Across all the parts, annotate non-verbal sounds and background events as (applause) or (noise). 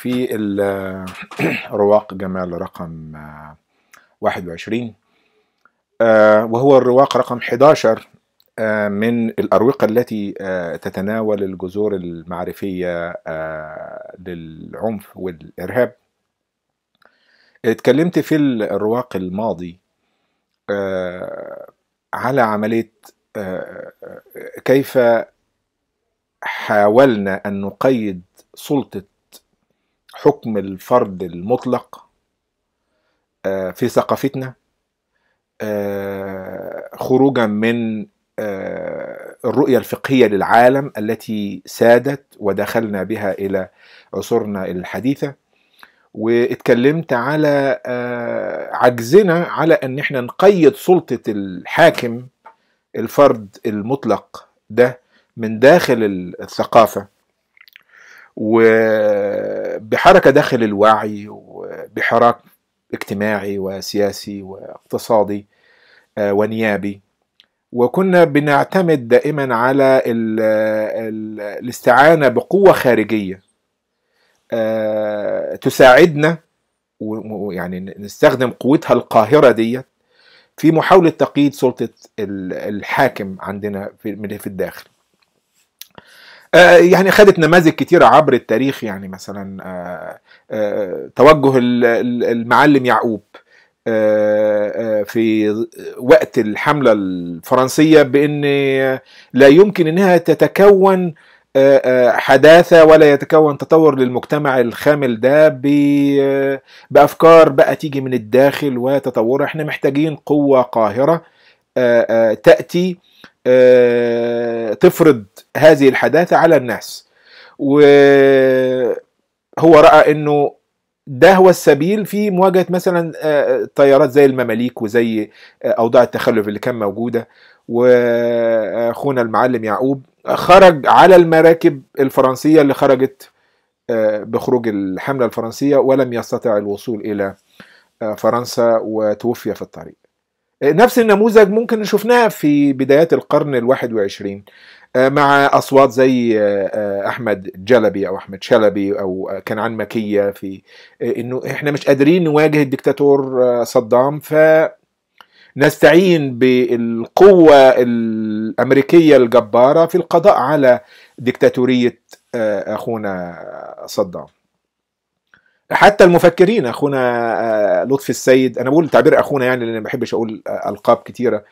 في (clears throat) رواق جمال رقم 21 آه، وهو الرواق رقم 11 آه، من الأروقة التي آه، تتناول الجذور المعرفية للعنف والإرهاب اتكلمت في الرواق الماضي على عملية كيف حاولنا أن نقيد سلطة حكم الفرد المطلق آه، في ثقافتنا آه، خروجا من آه، الرؤية الفقهية للعالم التي سادت ودخلنا بها إلى عصورنا الحديثة واتكلمت على عجزنا على أن احنا نقيد سلطة الحاكم الفرد المطلق ده من داخل الثقافة وبحركة داخل الوعي وبحراك اجتماعي وسياسي واقتصادي آه، ونيابي وكنا بنعتمد دائما على الـ الـ الاستعانة بقوة خارجية آه، تساعدنا يعني نستخدم قوتها القاهرة ديت في محاولة تقييد سلطة الحاكم عندنا في الداخل آه، آه، يعني خدت نماذج كتيرة عبر التاريخ يعني مثلا آه، توجه المعلم يعقوب في وقت الحملة الفرنسية بأن لا يمكن أنها تتكون حداثة ولا يتكون تطور للمجتمع الخامل ده بأفكار بقى تيجي من الداخل وتطورها احنا محتاجين قوة قاهرة تأتي آه، تفرض هذه الحداثة على الناس وهو رأى أنه ده هو السبيل في مواجهة مثلا آه، طيارات زي المماليك وزي آه، أوضاع التخلف اللي كان موجودة وأخونا المعلم يعقوب خرج على المراكب الفرنسية اللي خرجت بخروج الحملة الفرنسية ولم يستطع الوصول إلى فرنسا وتوفي في الطريق نفس النموذج ممكن شفناه في بدايات القرن الواحد وعشرين آه، مع أصوات زي آه، آه، أحمد جلبي أو أحمد شلبي أو كنعان مكية في إنه إحنا مش قادرين نواجه الدكتاتور صدام ف نستعين بالقوة الأمريكية الجبارة في القضاء على دكتاتورية أخونا صدام حتى المفكرين اخونا آه، لطفي السيد انا بقول تعبير اخونا يعني لان ما بحبش اقول آه، القاب كتيره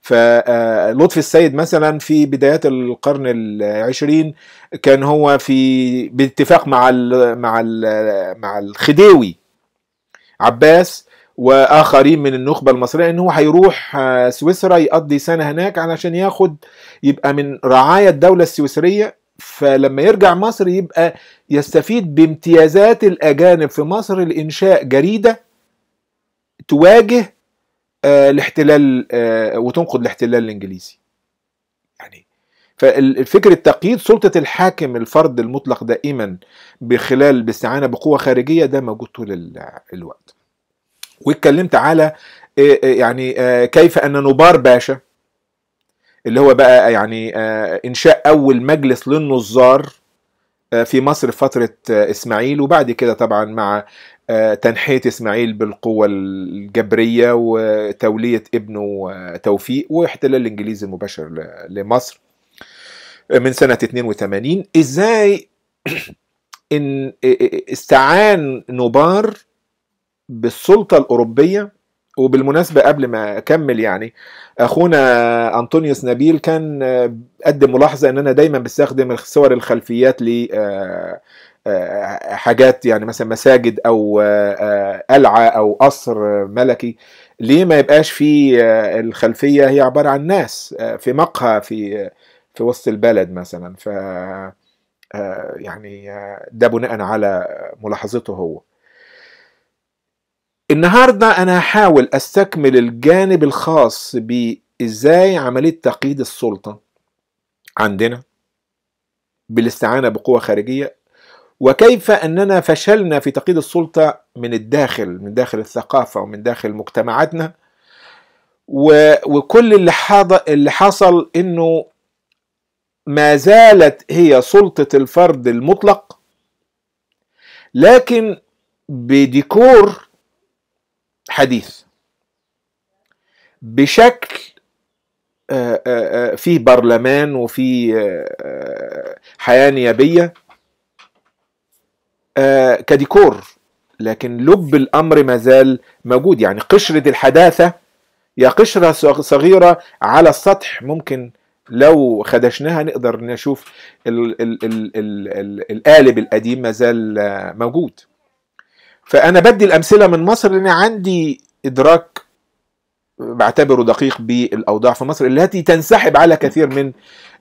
فلطفي آه، السيد مثلا في بدايات القرن العشرين كان هو في باتفاق مع الـ مع الـ مع الخديوي عباس واخرين من النخبه المصريه ان هو هيروح سويسرا يقضي سنه هناك علشان ياخد يبقى من رعايا الدوله السويسريه فلما يرجع مصر يبقى يستفيد بامتيازات الأجانب في مصر لإنشاء جريدة تواجه آه، الاحتلال وتنقض آه، وتنقد الاحتلال الإنجليزي يعني فالفكر تقييد سلطة الحاكم الفرد المطلق دائما بخلال باستعانة بقوة خارجية ده موجود طول الوقت واتكلمت على آه، يعني كيف أن نبار باشا اللي هو بقى يعني آه، انشاء اول مجلس للنظار آه، في مصر في فتره آه، اسماعيل وبعد كده طبعا مع تنحيه اسماعيل بالقوه الجبريه وتوليه ابنه توفيق واحتلال الانجليزي المباشر لمصر من سنه 82 ازاي ان استعان نوبار بالسلطه الاوروبيه وبالمناسبة قبل ما أكمل يعني أخونا أنطونيوس نبيل كان آه، قدم ملاحظة أن أنا دايما بستخدم صور الخلفيات ل آه، آه، حاجات يعني مثلا مساجد أو قلعة أو قصر ملكي ليه ما يبقاش في الخلفية هي عبارة عن ناس في مقهى في في وسط البلد مثلا ف يعني ده بناء على ملاحظته هو النهاردة أنا هحاول أستكمل الجانب الخاص بإزاي عملية تقييد السلطة عندنا بالاستعانة بقوى خارجية وكيف أننا فشلنا في تقييد السلطة من الداخل من داخل الثقافة ومن داخل مجتمعاتنا وكل اللي, اللي حصل أنه ما زالت هي سلطة الفرد المطلق لكن بديكور حديث بشكل آه، آه، آه، فيه برلمان وفيه حياة نيابية كديكور لكن لب الأمر ما زال موجود يعني قشرة الحداثة يا قشرة صغيرة على السطح ممكن لو خدشناها نقدر نشوف القالب القديم ما زال موجود فانا بدي الامثله من مصر لان عندي ادراك بعتبره دقيق بالاوضاع في مصر التي تنسحب على كثير من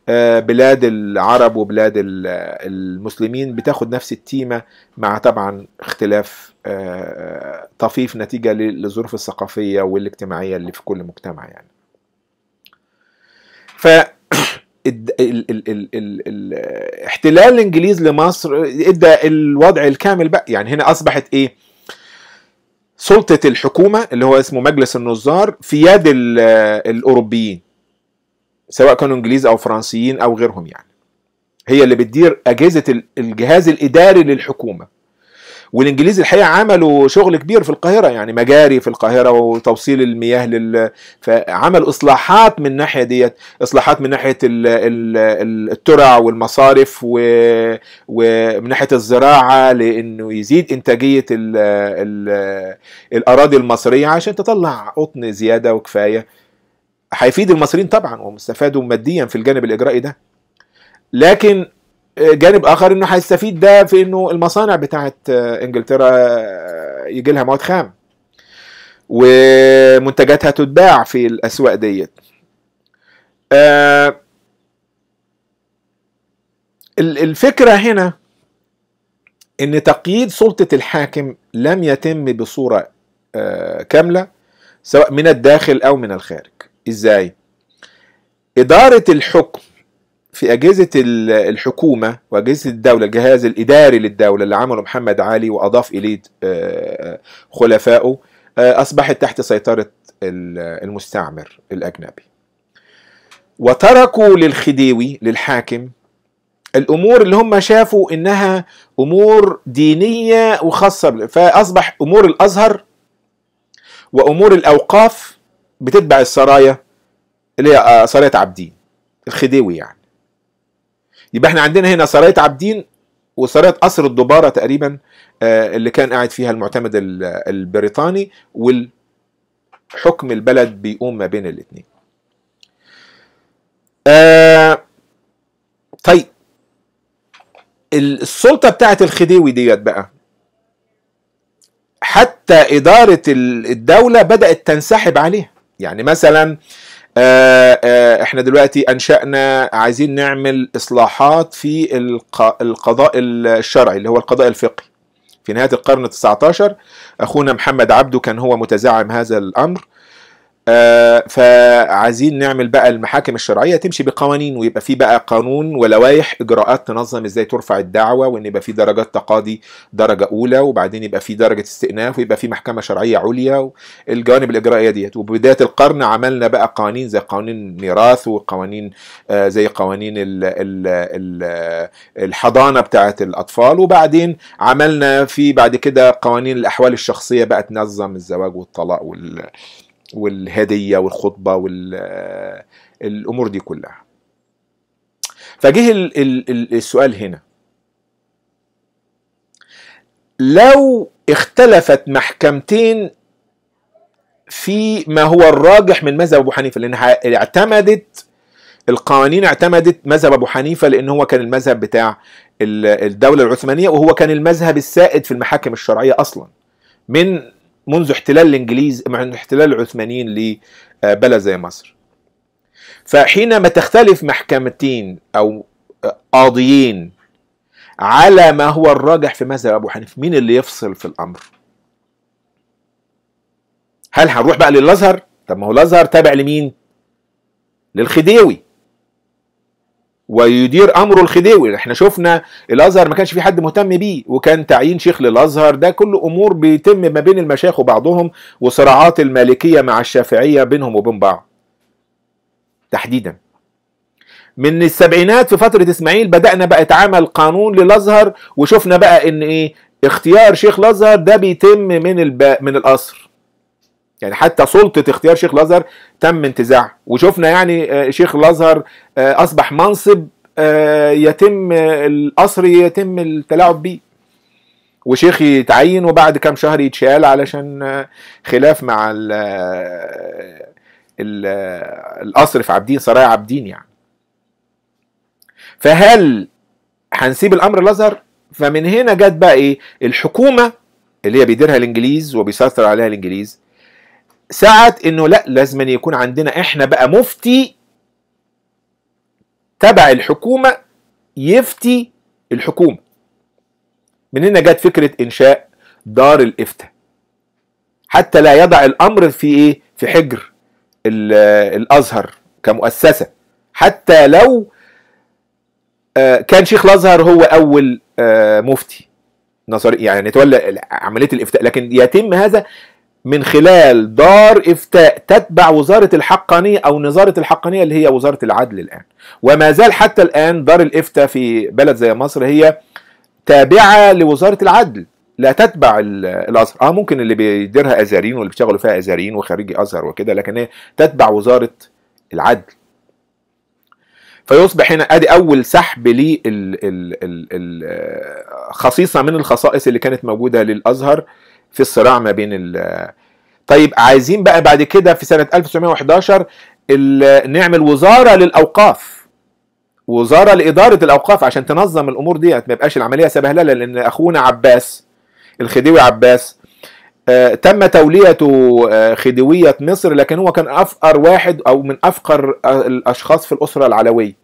آه، بلاد العرب وبلاد المسلمين بتاخد نفس التيمة مع طبعا اختلاف آه، طفيف نتيجة للظروف الثقافية والاجتماعية اللي في كل مجتمع يعني ال ال ال ال ال احتلال لمصر ادى الوضع الكامل بقى يعني هنا اصبحت ايه سلطة الحكومة اللي هو اسمه مجلس النظار في يد الأوروبيين سواء كانوا إنجليز أو فرنسيين أو غيرهم يعني هي اللي بتدير أجهزة الجهاز الإداري للحكومة والانجليز الحقيقه عملوا شغل كبير في القاهره يعني مجاري في القاهره وتوصيل المياه لل فعمل اصلاحات من الناحيه ديت اصلاحات من ناحيه ال... ال... الترع والمصارف و... ومن ناحيه الزراعه لانه يزيد انتاجيه ال... ال... الاراضي المصريه عشان تطلع قطن زياده وكفايه هيفيد المصريين طبعا وهم استفادوا ماديا في الجانب الاجرائي ده لكن جانب اخر انه هيستفيد ده في انه المصانع بتاعت آه، انجلترا آه، يجي لها مواد خام ومنتجاتها تتباع في الاسواق ديت آه، الفكره هنا ان تقييد سلطه الحاكم لم يتم بصوره كامله سواء من الداخل او من الخارج ازاي اداره الحكم في أجهزة الحكومة وأجهزة الدولة الجهاز الإداري للدولة اللي عمله محمد علي وأضاف إليه آه، خلفائه آه، أصبحت تحت سيطرة المستعمر الأجنبي وتركوا للخديوي للحاكم الامور اللي هم شافوا انها امور دينيه وخاصه فاصبح امور الازهر وامور الاوقاف بتتبع السرايا اللي هي آه، سرايه عبدين الخديوي يعني يبقى احنا عندنا هنا سرايه عابدين وسرايه قصر الدباره تقريبا آه، اللي كان قاعد فيها المعتمد البريطاني والحكم البلد بيقوم ما بين الاثنين. آه، طيب السلطة بتاعت الخديوي ديت بقى حتى إدارة الدولة بدأت تنسحب عليها يعني مثلا آه، آه، احنا دلوقتي انشانا عايزين نعمل اصلاحات في القضاء الشرعي اللي هو القضاء الفقهي في نهايه القرن 19 اخونا محمد عبده كان هو متزعم هذا الامر آه فعايزين نعمل بقى المحاكم الشرعيه تمشي بقوانين ويبقى في بقى قانون ولوائح اجراءات تنظم ازاي ترفع الدعوه وان يبقى في درجات تقاضي درجه اولى وبعدين يبقى في درجه استئناف ويبقى في محكمه شرعيه عليا الجوانب الاجرائيه ديت وبدايه القرن عملنا بقى قوانين زي قوانين الميراث وقوانين آه زي قوانين الحضانه بتاعه الاطفال وبعدين عملنا في بعد كده قوانين الاحوال الشخصيه بقى تنظم الزواج والطلاق وال والهديه والخطبه والامور دي كلها فجه السؤال هنا لو اختلفت محكمتين في ما هو الراجح من مذهب ابو حنيفه لانها اعتمدت القوانين اعتمدت مذهب ابو حنيفه لان هو كان المذهب بتاع الدوله العثمانيه وهو كان المذهب السائد في المحاكم الشرعيه اصلا من منذ احتلال الانجليز مع احتلال العثمانيين لبلد آه، زي مصر فحينما تختلف محكمتين او آه، قاضيين على ما هو الراجح في مذهب ابو حنيفه مين اللي يفصل في الامر هل هنروح بقى للازهر طب ما هو الازهر تابع لمين للخديوي ويدير امره الخديوي احنا شفنا الازهر ما كانش في حد مهتم بيه وكان تعيين شيخ للازهر ده كل امور بيتم ما بين المشايخ وبعضهم وصراعات المالكيه مع الشافعيه بينهم وبين بعض تحديدا من السبعينات في فتره اسماعيل بدانا بقى اتعمل قانون للازهر وشفنا بقى ان ايه اختيار شيخ الازهر ده بيتم من الب... من القصر يعني حتى سلطه اختيار شيخ الازهر تم انتزاعها وشفنا يعني آه، شيخ الازهر آه، اصبح منصب آه، يتم القصر يتم التلاعب بيه وشيخ يتعين وبعد كام شهر يتشال علشان خلاف مع الـ الـ القصر في عابدين سرايا عابدين يعني فهل هنسيب الامر الازهر فمن هنا جت بقى ايه الحكومه اللي هي بيديرها الانجليز وبيسيطر عليها الانجليز سعت انه لا لازم أن يكون عندنا احنا بقى مفتي تبع الحكومة يفتي الحكومة من هنا جت فكرة انشاء دار الافتاء حتى لا يضع الامر في ايه في حجر الازهر كمؤسسة حتى لو آه، كان شيخ الازهر هو اول آه، مفتي نظري يعني تولى عمليه الافتاء لكن يتم هذا من خلال دار افتاء تتبع وزاره الحقانيه او نظاره الحقانيه اللي هي وزاره العدل الان وما زال حتى الان دار الافتاء في بلد زي مصر هي تابعه لوزاره العدل لا تتبع الازهر اه ممكن اللي بيديرها ازارين واللي بيشتغلوا فيها ازارين وخريجي ازهر وكده لكن هي تتبع وزاره العدل فيصبح هنا ادي اول سحب خصيصة من الخصائص اللي كانت موجوده للازهر في الصراع ما بين ال طيب عايزين بقى بعد كده في سنة 1911 نعمل وزارة للأوقاف وزارة لإدارة الأوقاف عشان تنظم الأمور ديت ما يبقاش العملية سبهللة لأن أخونا عباس الخديوي عباس آه، تم توليته آه، خديوية مصر لكن هو كان أفقر واحد أو من أفقر آه، الأشخاص في الأسرة العلوية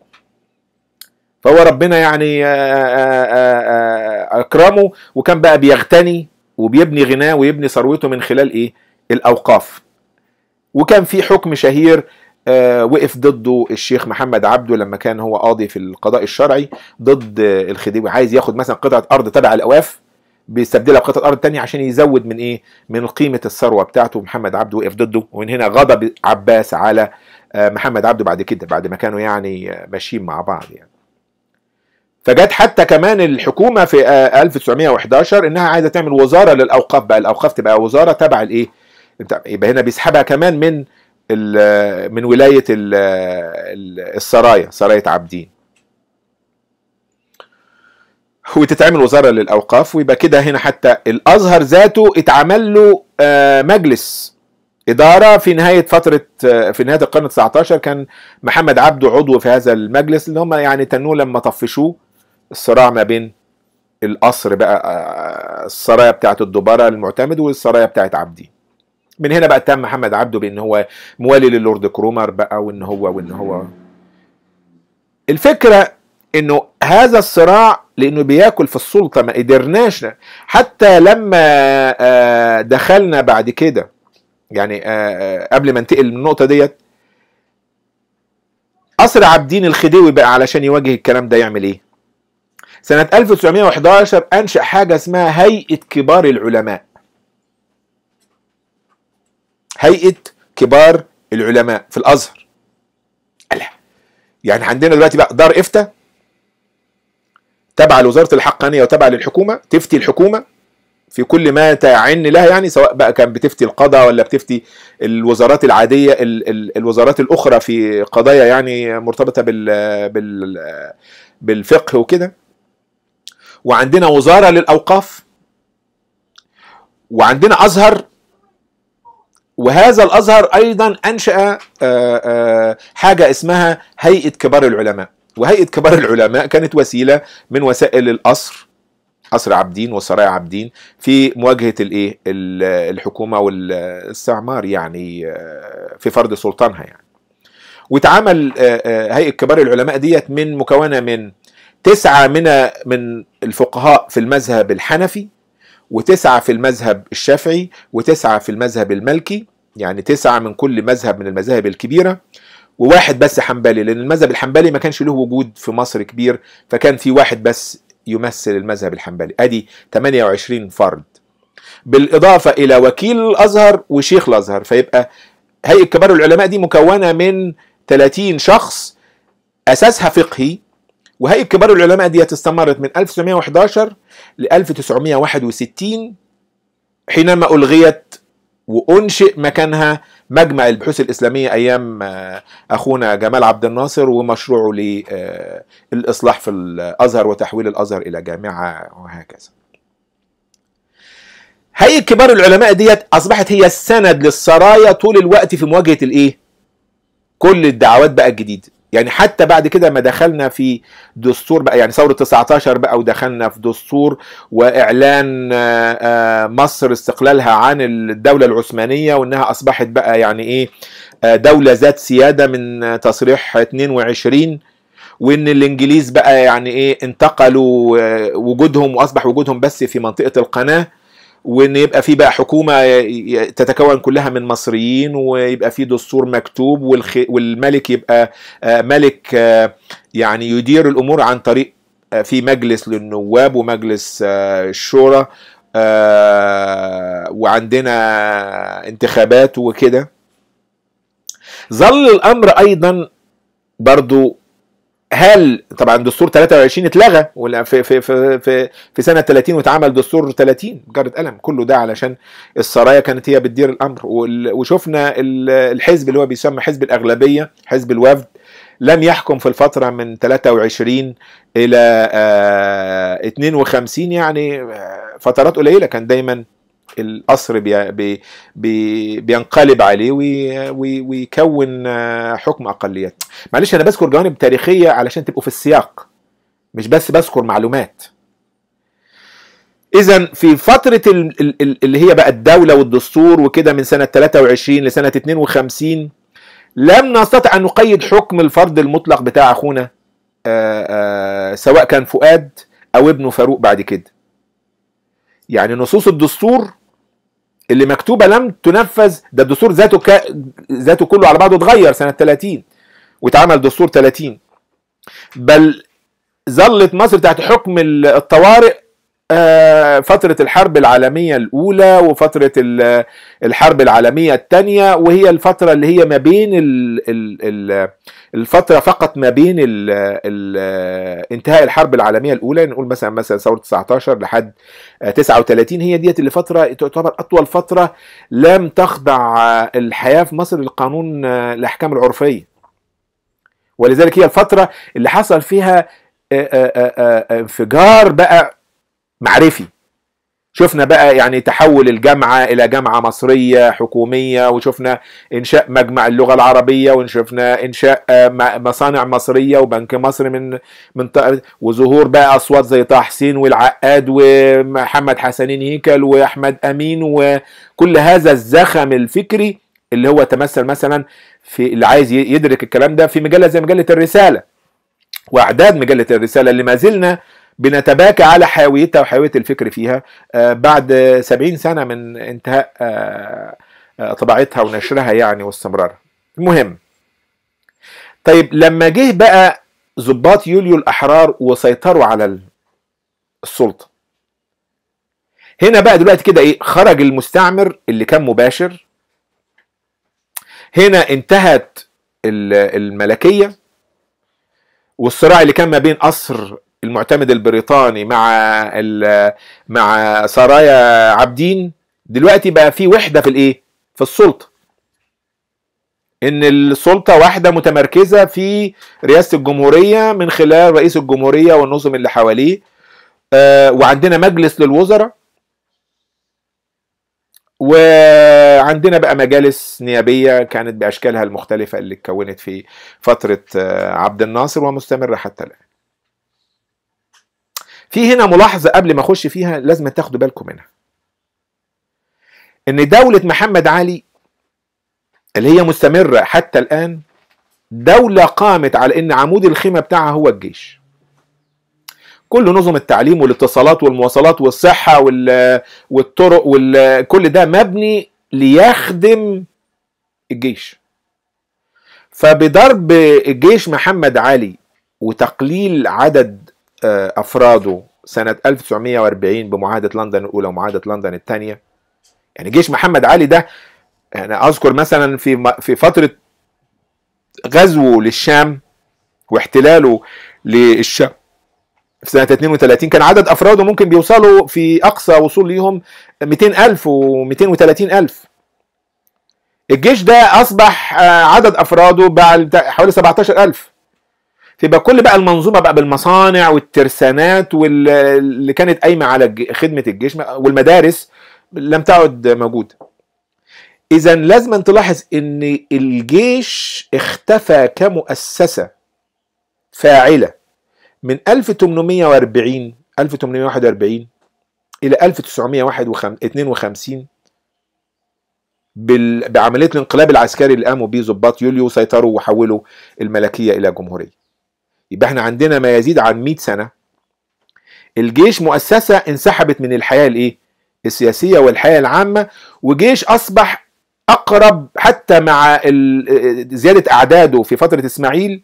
فهو ربنا يعني أكرمه وكان بقى بيغتني وبيبني غناه ويبني ثروته من خلال ايه الاوقاف وكان في حكم شهير آه، وقف ضده الشيخ محمد عبده لما كان هو قاضي في القضاء الشرعي ضد الخديوي عايز ياخد مثلا قطعه ارض تبع الاواف بيستبدلها بقطعه ارض تانية عشان يزود من ايه من قيمه الثروه بتاعته محمد عبده وقف ضده ومن هنا غضب عباس على آه، محمد عبده بعد كده بعد ما كانوا يعني ماشيين مع بعض يعني فجت حتى كمان الحكومه في 1911 آه، انها عايزه تعمل وزاره للاوقاف بقى الاوقاف تبقى وزاره تبع الايه يبقى هنا بيسحبها كمان من من ولايه السرايا سرايه عابدين وتتعمل وزاره للاوقاف ويبقى كده هنا حتى الازهر ذاته اتعمل له آه، مجلس اداره في نهايه فتره آه، في نهايه القرن 19 كان محمد عبده عضو في هذا المجلس اللي هم يعني تنوه لما طفشوه الصراع ما بين القصر بقى آه، السرايا بتاعت الدبارة المعتمد والسرايا بتاعت عبدي من هنا بقى اتهم محمد عبده بان هو موالي للورد كرومر بقى وان هو وان هو الفكره انه هذا الصراع لانه بياكل في السلطه ما قدرناش حتى لما آه، دخلنا بعد كده يعني آه، قبل ما انتقل من النقطه ديت قصر عابدين الخديوي بقى علشان يواجه الكلام ده يعمل ايه؟ سنة 1911 أنشأ حاجة اسمها هيئة كبار العلماء هيئة كبار العلماء في الأزهر ألا يعني عندنا دلوقتي بقى دار إفتاء تابعة لوزارة الحقانية وتابعة للحكومة تفتي الحكومة في كل ما تعن لها يعني سواء بقى كان بتفتي القضاء ولا بتفتي الوزارات العادية ال ال الوزارات الأخرى في قضايا يعني مرتبطة بال بال بالفقه وكده وعندنا وزاره للاوقاف وعندنا ازهر وهذا الازهر ايضا انشا آه، آه، حاجه اسمها هيئه كبار العلماء وهيئه كبار العلماء كانت وسيله من وسائل القصر قصر عابدين وسرايا عابدين في مواجهه الايه الحكومه والاستعمار يعني آه، في فرض سلطانها يعني واتعمل هيئه كبار العلماء ديت من مكونه من تسعة من من الفقهاء في المذهب الحنفي وتسعة في المذهب الشافعي وتسعة في المذهب المالكي يعني تسعة من كل مذهب من المذاهب الكبيرة وواحد بس حنبلي لأن المذهب الحنبلي ما كانش له وجود في مصر كبير فكان في واحد بس يمثل المذهب الحنبلي أدي 28 فرد بالإضافة إلى وكيل الأزهر وشيخ الأزهر فيبقى هيئة كبار العلماء دي مكونة من 30 شخص أساسها فقهي وهيئه كبار العلماء ديت استمرت من 1911 ل 1961 حينما الغيت وانشئ مكانها مجمع البحوث الاسلاميه ايام آه، اخونا جمال عبد الناصر ومشروعه للاصلاح آه، في الازهر وتحويل الازهر الى جامعه وهكذا. هيئه كبار العلماء ديت اصبحت هي السند للسرايا طول الوقت في مواجهه الايه؟ كل الدعوات بقى الجديده. يعني حتى بعد كده ما دخلنا في دستور بقى يعني ثوره 19 بقى ودخلنا في دستور واعلان آه، آه، مصر استقلالها عن الدوله العثمانيه وانها اصبحت بقى يعني ايه آه، دوله ذات سياده من تصريح 22 وان الانجليز بقى يعني ايه انتقلوا وجودهم واصبح وجودهم بس في منطقه القناه وان يبقى في بقى حكومه تتكون كلها من مصريين ويبقى في دستور مكتوب والملك يبقى آه، ملك آه، يعني يدير الامور عن طريق آه، في مجلس للنواب ومجلس الشورى وعندنا انتخابات وكده ظل الامر ايضا برضو هل طبعا دستور 23 اتلغى في في في في, في سنه 30 واتعمل دستور 30 جاره قلم كله ده علشان السرايا كانت هي بتدير الامر وشفنا الحزب اللي هو بيسمى حزب الاغلبيه حزب الوفد لم يحكم في الفتره من 23 الى 52 آه، يعني آه، فترات قليله كان دايما القصر بي بي بينقلب عليه وي ويكون آه، حكم اقليات معلش انا بذكر جوانب تاريخيه علشان تبقوا في السياق مش بس بذكر معلومات اذا في فتره اللي هي بقى الدوله والدستور وكده من سنه 23 لسنه 52 لم نستطع ان نقيد حكم الفرد المطلق بتاع اخونا آه، آه، سواء كان فؤاد او ابنه فاروق بعد كده يعني نصوص الدستور اللي مكتوبه لم تنفذ ده الدستور ذاته ك... ذاته كله على بعضه اتغير سنه 30 واتعمل دستور 30 بل ظلت مصر تحت حكم الطوارئ آه، فترة الحرب العالمية الأولى وفترة الحرب العالمية الثانية وهي الفترة اللي هي ما بين ال ال ال الفتره فقط ما بين ال الـ انتهاء الحرب العالميه الاولى نقول مثلا مثلا ثوره 19 لحد 39 هي ديت اللي فتره تعتبر اطول فتره لم تخضع الحياه في مصر للقانون الاحكام العرفيه ولذلك هي الفتره اللي حصل فيها انفجار بقى معرفي شفنا بقى يعني تحول الجامعة إلى جامعة مصرية حكومية وشفنا إنشاء مجمع اللغة العربية وشفنا إنشاء آه، مصانع مصرية وبنك مصر من من وظهور بقى أصوات زي طه حسين والعقاد ومحمد حسنين هيكل وأحمد أمين وكل هذا الزخم الفكري اللي هو تمثل مثلا في اللي عايز يدرك الكلام ده في مجلة زي مجلة الرسالة وأعداد مجلة الرسالة اللي ما زلنا بنتباكى على حيويتها وحيوية الفكر فيها آه، بعد سبعين سنة من انتهاء آه، آه، طبعتها ونشرها يعني واستمرارها المهم طيب لما جه بقى ضباط يوليو الأحرار وسيطروا على السلطة هنا بقى دلوقتي كده ايه خرج المستعمر اللي كان مباشر هنا انتهت الملكية والصراع اللي كان ما بين قصر المعتمد البريطاني مع مع سرايا عابدين دلوقتي بقى في وحده في الايه؟ في السلطه. ان السلطه واحده متمركزه في رئاسه الجمهوريه من خلال رئيس الجمهوريه والنظم اللي حواليه آه وعندنا مجلس للوزراء وعندنا بقى مجالس نيابيه كانت باشكالها المختلفه اللي اتكونت في فتره آه، عبد الناصر ومستمره حتى الان في هنا ملاحظه قبل ما اخش فيها لازم تاخدوا بالكم منها ان دوله محمد علي اللي هي مستمره حتى الان دوله قامت على ان عمود الخيمه بتاعها هو الجيش كل نظم التعليم والاتصالات والمواصلات والصحه والطرق وكل ده مبني ليخدم الجيش فبضرب جيش محمد علي وتقليل عدد آه، أفراده سنة 1940 بمعاهدة لندن الأولى ومعاهدة لندن الثانية يعني جيش محمد علي ده أنا يعني أذكر مثلا في في فترة غزوه للشام واحتلاله للشام في سنة 32 كان عدد أفراده ممكن بيوصلوا في أقصى وصول ليهم 200 ألف و 230 ألف الجيش ده أصبح آه، عدد أفراده بعد حوالي 17 ألف تبقى كل بقى المنظومه بقى بالمصانع والترسانات واللي كانت قايمه على خدمه الجيش والمدارس لم تعد موجوده. اذا لازم تلاحظ ان الجيش اختفى كمؤسسه فاعله من 1840 1841 الى 1952 بعمليه الانقلاب العسكري اللي قاموا بيه ظباط يوليو سيطروا وحولوا الملكيه الى جمهوريه. يبقى احنا عندنا ما يزيد عن 100 سنة الجيش مؤسسة انسحبت من الحياة الايه؟ السياسية والحياة العامة وجيش أصبح أقرب حتى مع آه، زيادة أعداده في فترة إسماعيل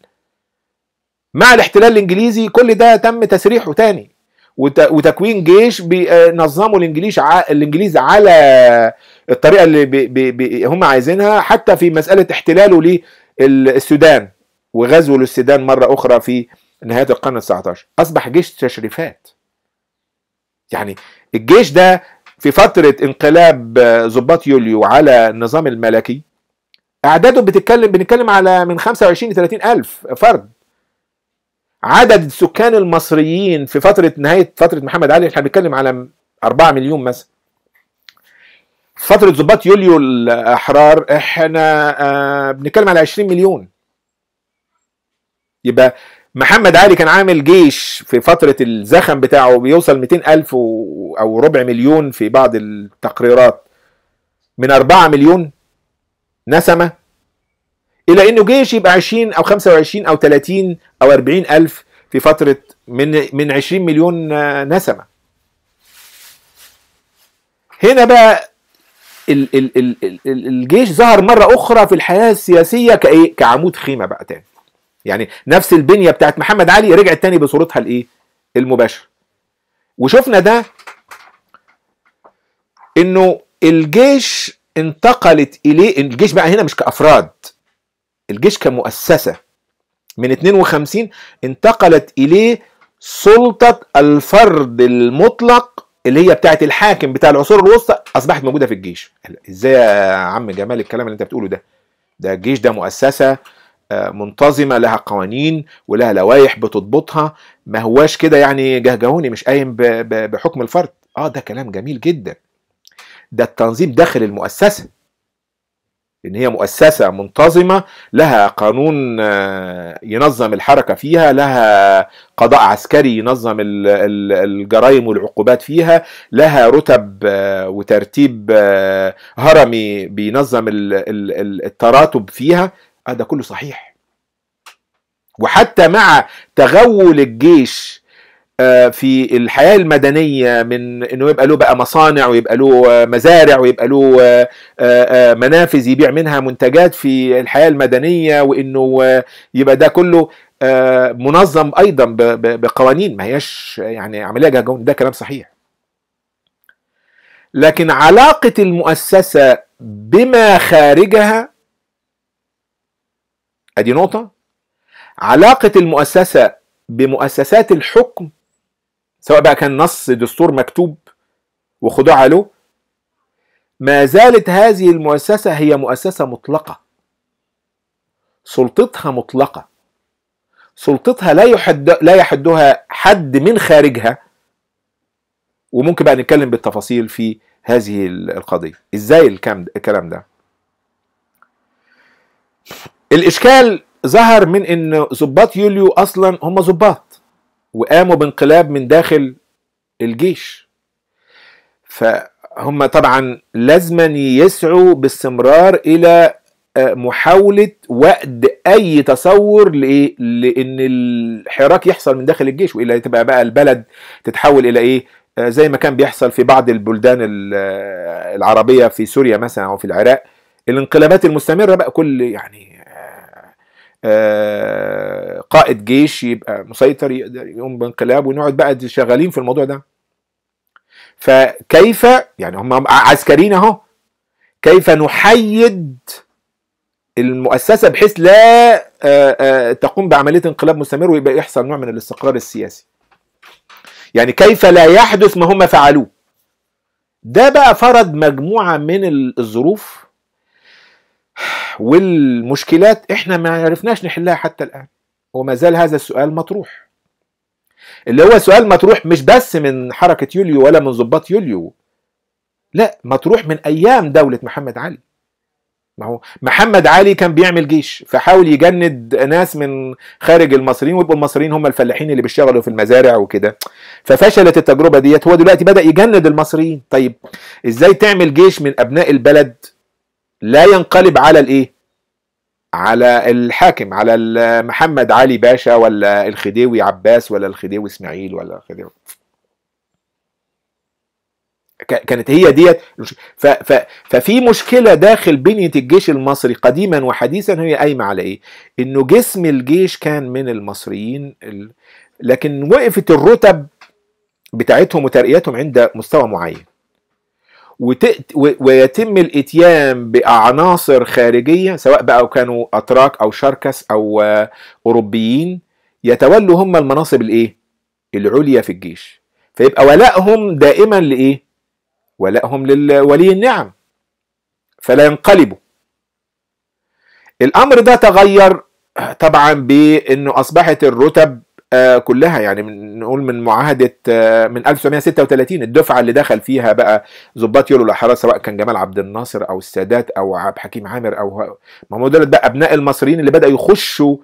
مع الاحتلال الإنجليزي كل ده تم تسريحه تاني وتكوين جيش بينظموا آه، الانجليز الانجليز على الطريقه اللي بي بي هم عايزينها حتى في مساله احتلاله للسودان وغزو للسودان مرة أخرى في نهاية القرن ال 19 أصبح جيش تشريفات يعني الجيش ده في فترة انقلاب ظباط آه، يوليو على النظام الملكي أعداده بتتكلم بنتكلم على من 25 ل 30 ألف فرد عدد السكان المصريين في فترة نهاية فترة محمد علي احنا بنتكلم على 4 مليون مثلا فترة ظباط يوليو الأحرار احنا آه، بنتكلم على 20 مليون يبقى محمد علي كان عامل جيش في فترة الزخم بتاعه بيوصل 200 ألف أو ربع مليون في بعض التقريرات من 4 مليون نسمة إلى إنه جيش يبقى 20 أو 25 أو 30 أو 40 ألف في فترة من من 20 مليون نسمة هنا بقى الجيش ظهر مرة أخرى في الحياة السياسية كإيه؟ كعمود خيمة بقى تاني يعني نفس البنيه بتاعت محمد علي رجعت تاني بصورتها الايه؟ المباشره. وشفنا ده انه الجيش انتقلت اليه الجيش بقى هنا مش كافراد الجيش كمؤسسه من 52 انتقلت اليه سلطه الفرد المطلق اللي هي بتاعت الحاكم بتاع العصور الوسطى اصبحت موجوده في الجيش ازاي يا عم جمال الكلام اللي انت بتقوله ده ده الجيش ده مؤسسه آه، منتظمه لها قوانين ولها لوائح بتضبطها ما هواش كده يعني جهجهوني مش قايم بحكم الفرد اه ده كلام جميل جدا ده التنظيم داخل المؤسسه ان هي مؤسسه منتظمه لها قانون آه، ينظم الحركه فيها لها قضاء عسكري ينظم الجرائم والعقوبات فيها لها رتب آه، وترتيب هرمي بينظم التراتب فيها هذا كله صحيح وحتى مع تغول الجيش آه، في الحياة المدنية من انه يبقى له بقى مصانع ويبقى له آه، مزارع ويبقى له آه، منافذ يبيع منها منتجات في الحياة المدنية وانه يبقى ده كله منظم ايضا بقوانين ما هياش يعني عملية جهجون ده كلام صحيح لكن علاقة المؤسسة بما خارجها ادي نقطة علاقة المؤسسة بمؤسسات الحكم سواء بقى كان نص دستور مكتوب وخضوعها له ما زالت هذه المؤسسة هي مؤسسة مطلقة سلطتها مطلقة سلطتها لا يحد لا يحدها حد من خارجها وممكن بقى نتكلم بالتفاصيل في هذه القضية ازاي الكلام ده الاشكال ظهر من ان ظباط يوليو اصلا هم ظباط وقاموا بانقلاب من داخل الجيش فهم طبعا لازما يسعوا باستمرار الى آه، محاولة وقد أي تصور لأن الحراك يحصل من داخل الجيش وإلا تبقى بقى البلد تتحول إلى إيه آه، زي ما كان بيحصل في بعض البلدان آه، العربية في سوريا مثلا أو في العراق الانقلابات المستمرة بقى كل يعني آه، قائد جيش يبقى مسيطر يقدر يقوم بانقلاب ونقعد بقى شغالين في الموضوع ده فكيف يعني هم عسكريين اهو كيف نحيد المؤسسه بحيث لا آه، آه، تقوم بعمليه انقلاب مستمر ويبقى يحصل نوع من الاستقرار السياسي يعني كيف لا يحدث ما هم فعلوه ده بقى فرض مجموعه من الظروف والمشكلات احنا ما عرفناش نحلها حتى الان وما زال هذا السؤال مطروح اللي هو سؤال مطروح مش بس من حركة يوليو ولا من ضباط يوليو لا مطروح من ايام دولة محمد علي ما هو محمد علي كان بيعمل جيش فحاول يجند ناس من خارج المصريين ويبقوا المصريين هم الفلاحين اللي بيشتغلوا في المزارع وكده ففشلت التجربه ديت هو دلوقتي بدا يجند المصريين طيب ازاي تعمل جيش من ابناء البلد لا ينقلب على الايه على الحاكم على محمد علي باشا ولا الخديوي عباس ولا الخديوي اسماعيل ولا الخديوي كانت هي ديت ففي مشكله داخل بنيه الجيش المصري قديما وحديثا هي قايمه على ايه؟ انه جسم الجيش كان من المصريين لكن وقفت الرتب بتاعتهم وترقياتهم عند مستوى معين. وتأت ويتم الاتيان بعناصر خارجيه سواء بقى كانوا اتراك او شركس او آه، اوروبيين يتولوا هم المناصب الايه؟ العليا في الجيش فيبقى ولائهم دائما لايه؟ ولائهم لولي النعم فلا ينقلبوا الامر ده تغير طبعا بانه اصبحت الرتب آه، كلها يعني من نقول من معاهده آه، من 1936 الدفعه اللي دخل فيها بقى ظباط يولو الاحرار سواء كان جمال عبد الناصر او السادات او عبد الحكيم عامر او ما هو دولت بقى ابناء المصريين اللي بداوا يخشوا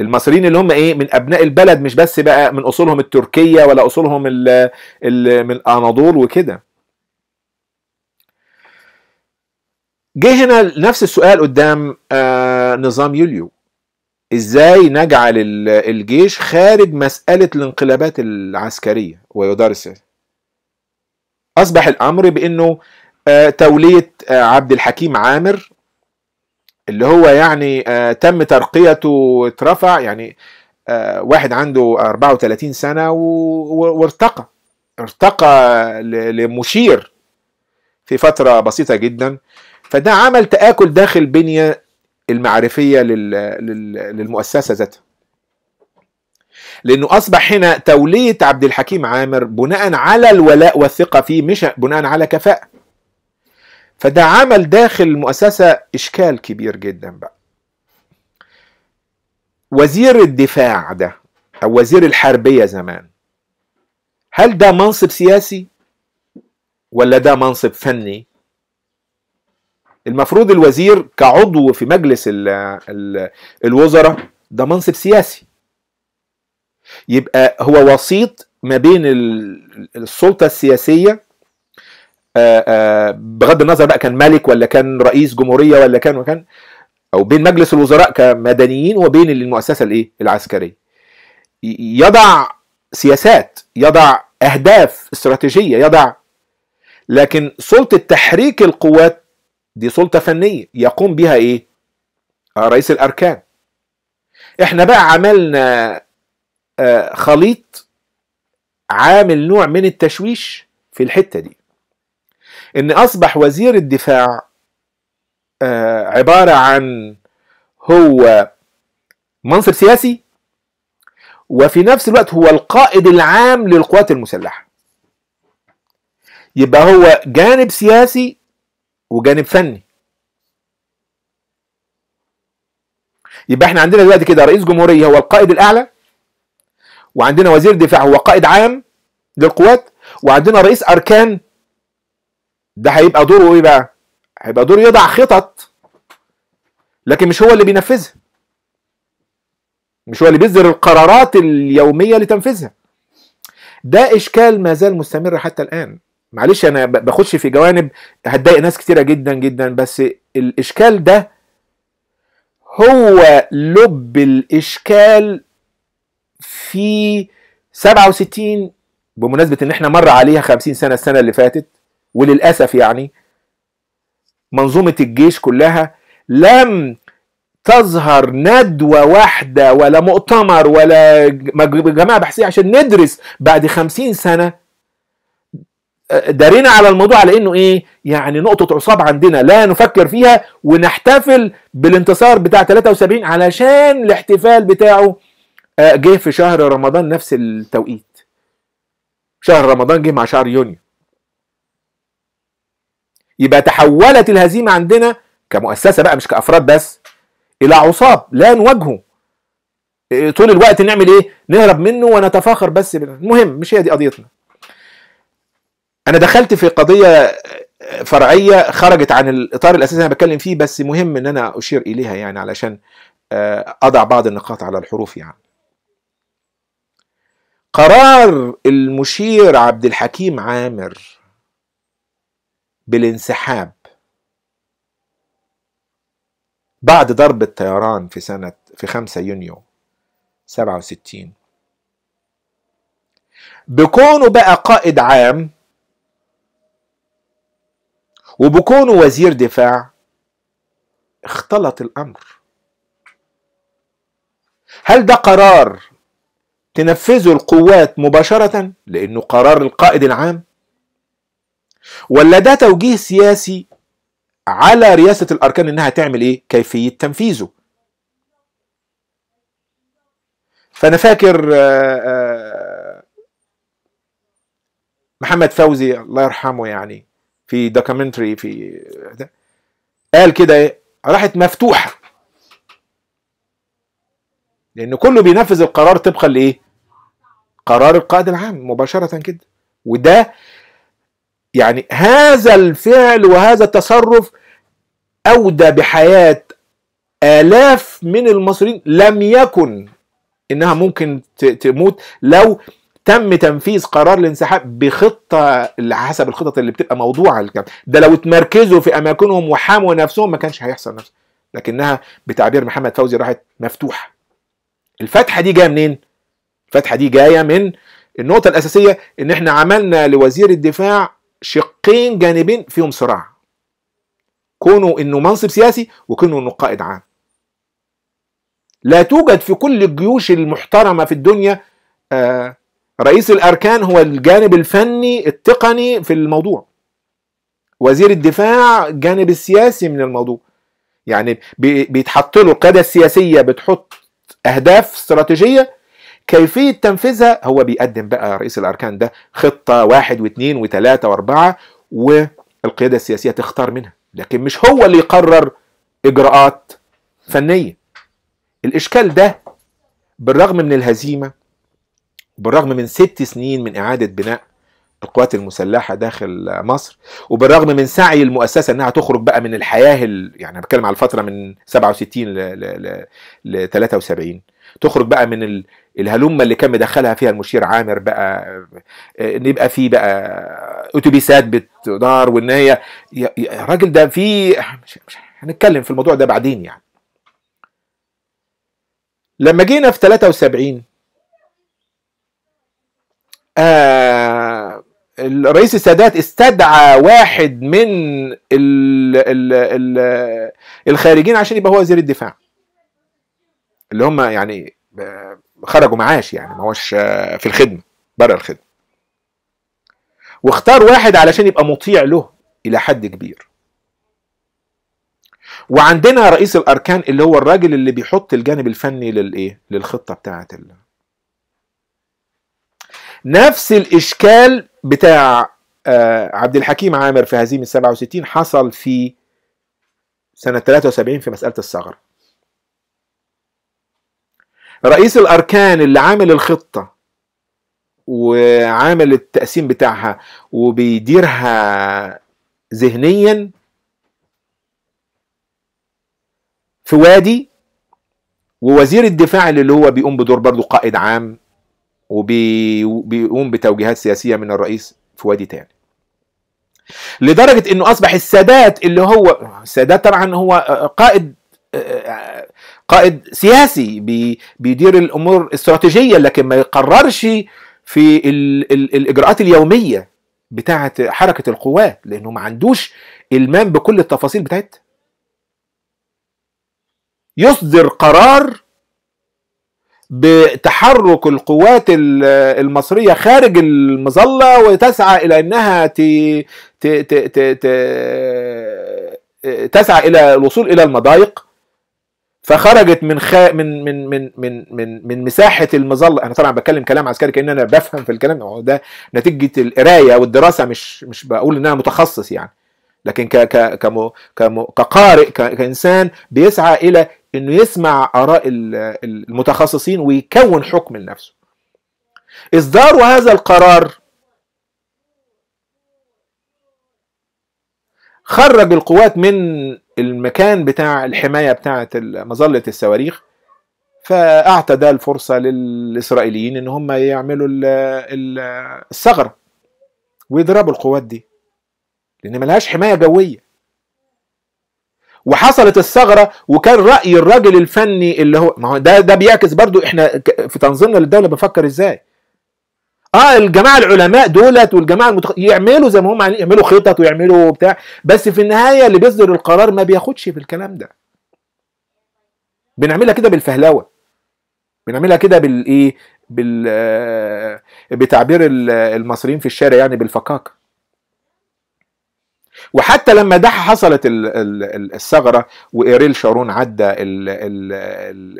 المصريين اللي هم ايه من ابناء البلد مش بس بقى من اصولهم التركيه ولا اصولهم الـ الـ من الاناضول وكده جه هنا نفس السؤال قدام آه نظام يوليو ازاي نجعل الجيش خارج مساله الانقلابات العسكريه السياسة اصبح الامر بانه آه، توليه آه، عبد الحكيم عامر اللي هو يعني آه، تم ترقيته واترفع يعني واحد عنده 34 سنه وارتقى ارتقى لمشير في فتره بسيطه جدا فده عمل تآكل داخل بنية المعرفية للمؤسسة ذاتها لأنه أصبح هنا تولية عبد الحكيم عامر بناء على الولاء والثقة فيه مش بناء على كفاءة فده عمل داخل المؤسسة إشكال كبير جدا بقى وزير الدفاع ده أو وزير الحربية زمان هل ده منصب سياسي ولا ده منصب فني المفروض الوزير كعضو في مجلس الـ الـ الوزراء ده منصب سياسي يبقى هو وسيط ما بين السلطة السياسية آه، آه، بغض النظر بقى كان ملك ولا كان رئيس جمهورية ولا كان وكان أو بين مجلس الوزراء كمدنيين وبين المؤسسة الإيه العسكرية يضع سياسات يضع أهداف استراتيجية يضع لكن سلطة تحريك القوات دي سلطة فنية يقوم بها ايه آه، رئيس الاركان احنا بقى عملنا آه، خليط عامل نوع من التشويش في الحتة دي ان اصبح وزير الدفاع آه، عبارة عن هو منصب سياسي وفي نفس الوقت هو القائد العام للقوات المسلحة يبقى هو جانب سياسي وجانب فني يبقى احنا عندنا دلوقتي كده رئيس جمهوريه هو القائد الاعلى وعندنا وزير دفاع هو قائد عام للقوات وعندنا رئيس اركان ده هيبقى دوره ايه بقى؟ هيبقى دوره يضع خطط لكن مش هو اللي بينفذها مش هو اللي بيصدر القرارات اليوميه لتنفيذها ده اشكال ما زال مستمر حتى الان معلش انا بخش في جوانب هتضايق ناس كتيره جدا جدا بس الاشكال ده هو لب الاشكال في 67 بمناسبه ان احنا مر عليها 50 سنه السنه اللي فاتت وللاسف يعني منظومه الجيش كلها لم تظهر ندوة واحدة ولا مؤتمر ولا جماعة بحثية عشان ندرس بعد خمسين سنة دارينا على الموضوع على انه ايه يعني نقطه عصاب عندنا لا نفكر فيها ونحتفل بالانتصار بتاع 73 علشان الاحتفال بتاعه آه، جه في شهر رمضان نفس التوقيت شهر رمضان جه مع شهر يونيو يبقى تحولت الهزيمه عندنا كمؤسسه بقى مش كافراد بس الى عصاب لا نواجهه آه، طول الوقت نعمل ايه نهرب منه ونتفاخر بس المهم مش هي دي قضيتنا انا دخلت في قضيه فرعيه خرجت عن الاطار الاساسي اللي انا بتكلم فيه بس مهم ان انا اشير اليها يعني علشان آه، اضع بعض النقاط على الحروف يعني قرار المشير عبد الحكيم عامر بالانسحاب بعد ضرب الطيران في سنة في 5 يونيو 67 بكونه بقى قائد عام وبكونه وزير دفاع اختلط الامر هل ده قرار تنفذه القوات مباشره لانه قرار القائد العام ولا ده توجيه سياسي على رئاسه الاركان انها تعمل ايه كيفيه تنفيذه فانا فاكر آه، آه، محمد فوزي الله يرحمه يعني في دوكيومنتري في ده قال كده ايه راحت مفتوحه لان كله بينفذ القرار طبقا لايه قرار القائد العام مباشره كده وده يعني هذا الفعل وهذا التصرف اودى بحياه آلاف من المصريين لم يكن إنها ممكن تموت لو تم تنفيذ قرار الانسحاب بخطه اللي حسب الخطط اللي بتبقى موضوعه للكلام ده لو اتمركزوا في اماكنهم وحاموا نفسهم ما كانش هيحصل نفس لكنها بتعبير محمد فوزي راحت مفتوحه الفتحه دي جايه منين الفتحه دي جايه من النقطه الاساسيه ان احنا عملنا لوزير الدفاع شقين جانبين فيهم صراع كونه انه منصب سياسي وكونه انه قائد عام لا توجد في كل الجيوش المحترمه في الدنيا آه رئيس الأركان هو الجانب الفني التقني في الموضوع وزير الدفاع الجانب السياسي من الموضوع يعني بيتحط له القيادة السياسية بتحط أهداف استراتيجية كيفية تنفيذها هو بيقدم بقى رئيس الأركان ده خطة واحد واثنين وثلاثة وأربعة والقيادة السياسية تختار منها لكن مش هو اللي يقرر إجراءات فنية الإشكال ده بالرغم من الهزيمة بالرغم من ست سنين من إعادة بناء القوات المسلحة داخل مصر وبالرغم من سعي المؤسسة انها تخرج بقى من الحياة يعني بتكلم على الفترة من 67 ل ل, 73 تخرج بقى من الهلمة اللي كان مدخلها فيها المشير عامر بقى آه، ان يبقى في بقى اتوبيسات بتدار وان هي يا راجل ده في مش, مش هنتكلم في الموضوع ده بعدين يعني لما جينا في 73 آه الرئيس السادات استدعى واحد من ال ال ال الخارجين عشان يبقى هو وزير الدفاع اللي هم يعني آه، خرجوا معاش يعني ما هوش آه، في الخدمه بره الخدمه واختار واحد علشان يبقى مطيع له الى حد كبير وعندنا رئيس الاركان اللي هو الراجل اللي بيحط الجانب الفني للايه للخطه بتاعه نفس الاشكال بتاع آه، عبد الحكيم عامر في هزيمه 67 حصل في سنه 73 في مساله الثغره رئيس الاركان اللي عامل الخطه وعامل التقسيم بتاعها وبيديرها ذهنيا في وادي ووزير الدفاع اللي هو بيقوم بدور برضه قائد عام وبيقوم بتوجيهات سياسية من الرئيس في وادي تاني لدرجة انه اصبح السادات اللي هو السادات طبعا هو قائد قائد سياسي بيدير الامور استراتيجية لكن ما يقررش في الاجراءات اليومية بتاعة حركة القوات لانه ما عندوش المام بكل التفاصيل بتاعتها يصدر قرار بتحرك القوات المصرية خارج المظلة وتسعى إلى أنها ت... ت... ت... ت... ت... تسعى إلى الوصول إلى المضايق فخرجت من خا من من من من من من مساحه المظله انا طبعا بتكلم كلام عسكري كان انا بفهم في الكلام ده نتيجه القرايه والدراسه مش مش بقول ان انا متخصص يعني لكن ك ك كم كقارئ كانسان بيسعى الى انه يسمع اراء المتخصصين ويكون حكم لنفسه اصدار هذا القرار خرج القوات من المكان بتاع الحمايه بتاعه مظله الصواريخ فاعتدى الفرصه للاسرائيليين ان هم يعملوا الثغره ويضربوا القوات دي لان ملهاش حمايه جويه وحصلت الثغره وكان راي الراجل الفني اللي هو ما هو ده ده بيعكس برضو احنا في تنظيمنا للدوله بنفكر ازاي اه الجماعه العلماء دولت والجماعه المتخ... يعملوا زي ما هم يعملوا خطط ويعملوا بتاع بس في النهايه اللي بيصدر القرار ما بياخدش في الكلام ده بنعملها كده بالفهلوه بنعملها كده بالايه بال آه، بتعبير المصريين في الشارع يعني بالفكاكه وحتى لما ده حصلت الثغره وايريل شارون عدى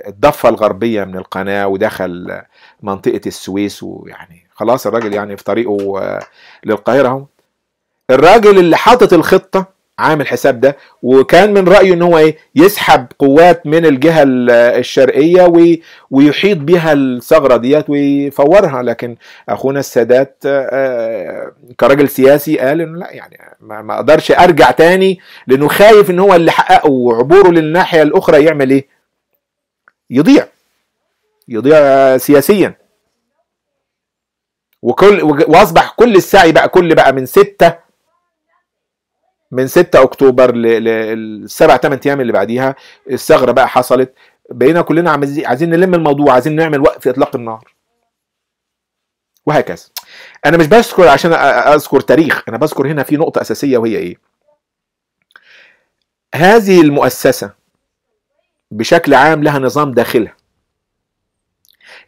الضفه الغربيه من القناه ودخل منطقه السويس ويعني خلاص الراجل يعني في طريقه آه، للقاهره اهو الراجل اللي حاطط الخطه عامل حساب ده وكان من رايه ان هو ايه يسحب قوات من الجهه الشرقيه ويحيط بها الثغره ديت ويفورها لكن اخونا السادات آه، آه، كراجل سياسي قال انه لا يعني ما اقدرش ارجع تاني لانه خايف ان هو اللي حققه وعبوره للناحيه الاخرى يعمل ايه؟ يضيع يضيع سياسيا وكل واصبح كل السعي بقى كل بقى من سته من 6 اكتوبر للسبع ثمان ايام اللي بعديها الثغره بقى حصلت بقينا كلنا عايزين نلم الموضوع عايزين نعمل وقف اطلاق النار وهكذا انا مش بذكر عشان اذكر تاريخ انا بذكر هنا في نقطه اساسيه وهي ايه هذه المؤسسه بشكل عام لها نظام داخلها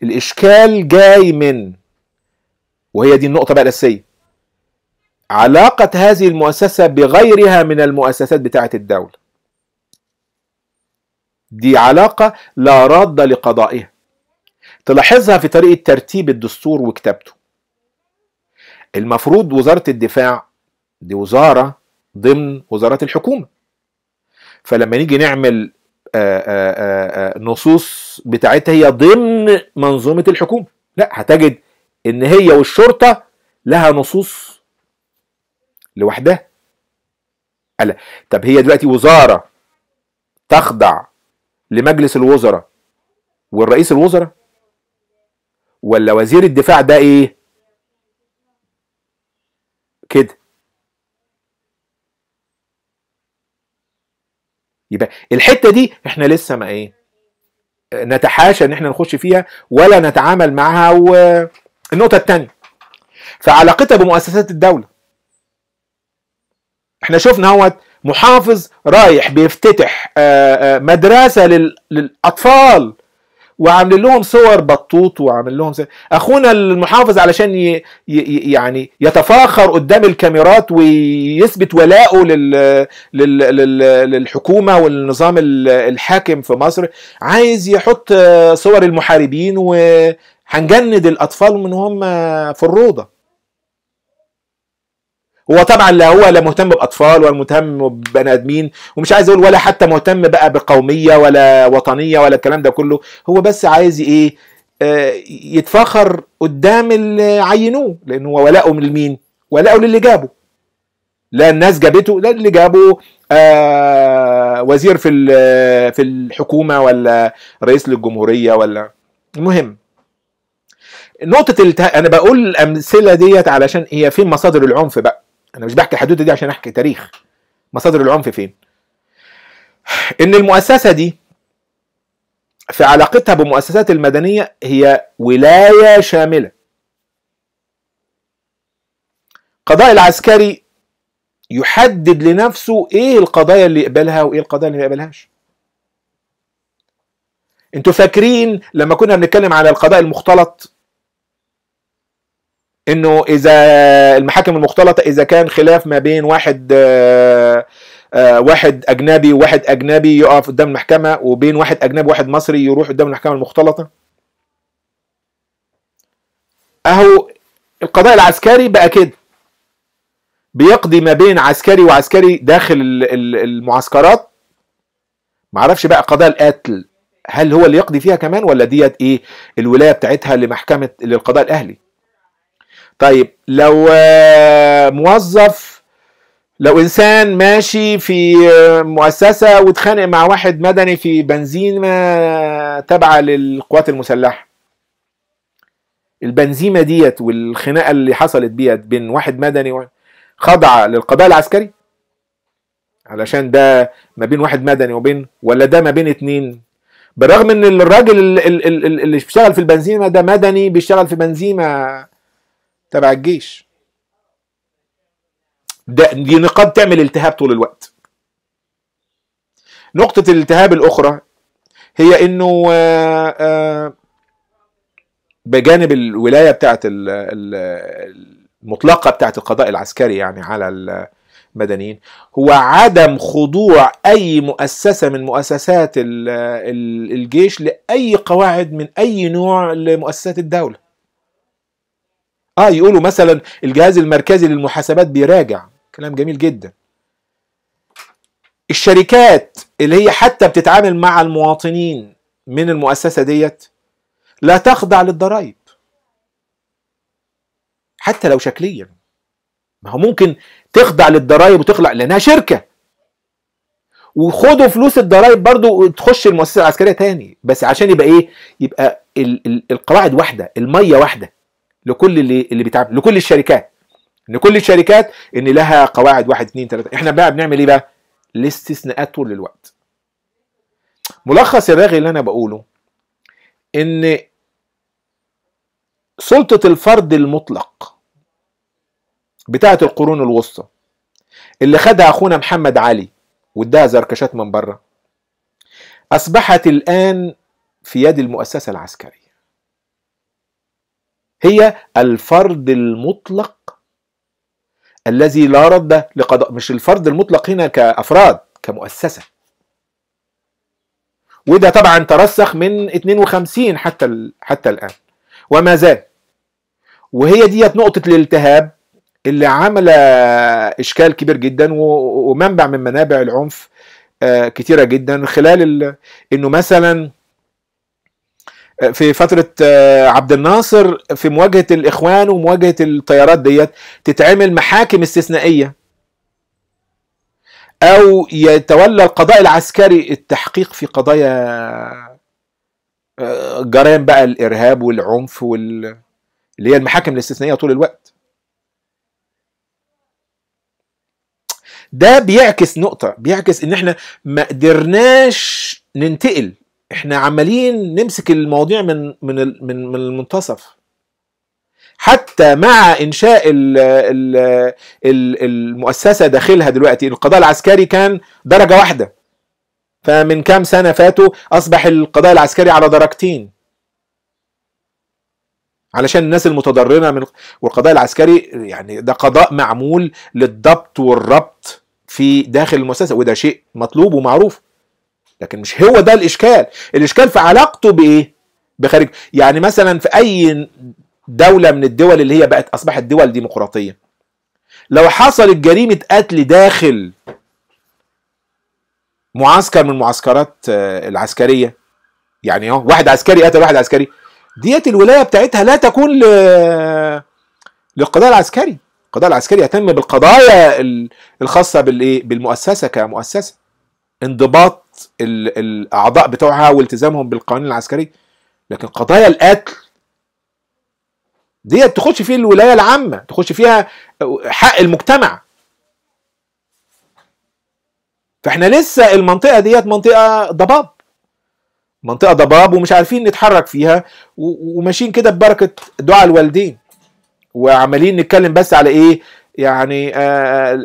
الاشكال جاي من وهي دي النقطه بقى الاساسيه علاقة هذه المؤسسة بغيرها من المؤسسات بتاعة الدولة دي علاقة لا راد لقضائها تلاحظها في طريقة ترتيب الدستور وكتابته المفروض وزارة الدفاع دي وزارة ضمن وزارات الحكومة فلما نيجي نعمل آه، آه، آه، نصوص بتاعتها هي ضمن منظومة الحكومة لا هتجد ان هي والشرطة لها نصوص لوحدها قال طب هي دلوقتي وزارة تخضع لمجلس الوزراء والرئيس الوزراء ولا وزير الدفاع ده ايه كده يبقى الحته دي احنا لسه ما ايه نتحاشى ان احنا نخش فيها ولا نتعامل معها والنقطه الثانيه فعلاقتها بمؤسسات الدوله احنا شفنا هو محافظ رايح بيفتتح آه، آه، مدرسه للاطفال وعامل لهم صور بطوط وعامل لهم صور. اخونا المحافظ علشان ي... ي... يعني يتفاخر قدام الكاميرات ويثبت ولاءه لل... لل... لل... للحكومه والنظام الحاكم في مصر عايز يحط صور المحاربين وهنجند الاطفال من هم في الروضه هو طبعا لا هو لا مهتم باطفال ولا مهتم ببني ادمين ومش عايز اقول ولا حتى مهتم بقى بقوميه ولا وطنيه ولا الكلام ده كله هو بس عايز ايه آه، يتفخر قدام اللي عينوه لان هو ولاؤه من مين ولاؤه للي جابه لا الناس جابته لا اللي جابه آه وزير في في الحكومه ولا رئيس للجمهوريه ولا المهم نقطة أنا بقول الأمثلة ديت علشان هي فين مصادر العنف بقى انا مش بحكي الحدوته دي عشان احكي تاريخ مصادر العنف فين ان المؤسسه دي في علاقتها بالمؤسسات المدنيه هي ولايه شامله القضاء العسكري يحدد لنفسه ايه القضايا اللي يقبلها وايه القضايا اللي ما يقبلهاش انتوا فاكرين لما كنا بنتكلم على القضاء المختلط انه اذا المحاكم المختلطه اذا كان خلاف ما بين واحد آه، آه، واحد اجنبي وواحد اجنبي يقف قدام المحكمه وبين واحد اجنبي وواحد مصري يروح قدام المحكمه المختلطه اهو القضاء العسكري بقى كده بيقضي ما بين عسكري وعسكري داخل المعسكرات معرفش بقى قضاء القتل هل هو اللي يقضي فيها كمان ولا ديت ايه الولايه بتاعتها لمحكمه للقضاء الاهلي طيب لو آه، موظف لو انسان ماشي في آه، مؤسسه واتخانق مع واحد مدني في بنزيمه آه، تابعه للقوات المسلحه البنزيمه ديت والخناقه اللي حصلت ديت بين واحد مدني خاضعه للقضاء العسكري علشان ده ما بين واحد مدني وبين ولا ده ما بين اتنين بالرغم ان الراجل اللي بيشتغل في البنزيمه ده مدني بيشتغل في بنزيمه تبع الجيش ده دي نقاط تعمل التهاب طول الوقت نقطة الالتهاب الأخرى هي إنه آه، آه، بجانب الولاية بتاعت المطلقة بتاعت القضاء العسكري يعني على المدنيين هو عدم خضوع أي مؤسسة من مؤسسات الجيش لأي قواعد من أي نوع لمؤسسات الدولة اه يقولوا مثلا الجهاز المركزي للمحاسبات بيراجع كلام جميل جدا الشركات اللي هي حتى بتتعامل مع المواطنين من المؤسسه ديت لا تخضع للضرائب حتى لو شكليا ما هو ممكن تخضع للضرائب وتخلع لانها شركه وخدوا فلوس الضرائب برضو وتخش المؤسسه العسكريه تاني بس عشان يبقى ايه يبقى القواعد واحده الميه واحده لكل اللي اللي بيتعامل لكل الشركات ان كل الشركات ان لها قواعد واحد اثنين ثلاثه احنا بقى بنعمل ايه بقى؟ الاستثناءات طول الوقت ملخص باغي اللي انا بقوله ان سلطه الفرد المطلق بتاعه القرون الوسطى اللي خدها اخونا محمد علي واداها زركشات من بره اصبحت الان في يد المؤسسه العسكريه هي الفرد المطلق الذي لا رد لقضاء مش الفرد المطلق هنا كأفراد كمؤسسة وده طبعا ترسخ من 52 حتى حتى الآن وما زال وهي ديت نقطة الالتهاب اللي عمل إشكال كبير جدا ومنبع من منابع العنف آه، كتيرة جدا خلال إنه مثلا في فترة آه، عبد الناصر في مواجهة الإخوان ومواجهة الطيارات ديت تتعمل محاكم استثنائية أو يتولى القضاء العسكري التحقيق في قضايا آه، جرائم بقى الإرهاب والعنف وال... اللي هي المحاكم الاستثنائية طول الوقت ده بيعكس نقطة بيعكس إن إحنا ما قدرناش ننتقل احنا عمالين نمسك المواضيع من من من, من المنتصف حتى مع انشاء الـ الـ الـ المؤسسه داخلها دلوقتي القضاء العسكري كان درجه واحده فمن كام سنه فاتوا اصبح القضاء العسكري على درجتين علشان الناس المتضرره من والقضاء العسكري يعني ده قضاء معمول للضبط والربط في داخل المؤسسه وده شيء مطلوب ومعروف لكن مش هو ده الاشكال الاشكال في علاقته بايه بخارج يعني مثلا في اي دوله من الدول اللي هي بقت اصبحت دول ديمقراطيه لو حصلت جريمه قتل داخل معسكر من المعسكرات آه، العسكريه يعني اهو واحد عسكري قتل واحد عسكري ديت الولايه بتاعتها لا تكون ل... للقضاء العسكري القضاء العسكري يهتم بالقضايا الخاصه بالايه بالمؤسسه كمؤسسه انضباط الاعضاء بتوعها والتزامهم بالقانون العسكري لكن قضايا القتل دي تخش فيه الولايه العامه تخش فيها حق المجتمع فاحنا لسه المنطقه ديت منطقه ضباب منطقه ضباب ومش عارفين نتحرك فيها وماشيين كده ببركه دعاء الوالدين وعمالين نتكلم بس على ايه يعني آه،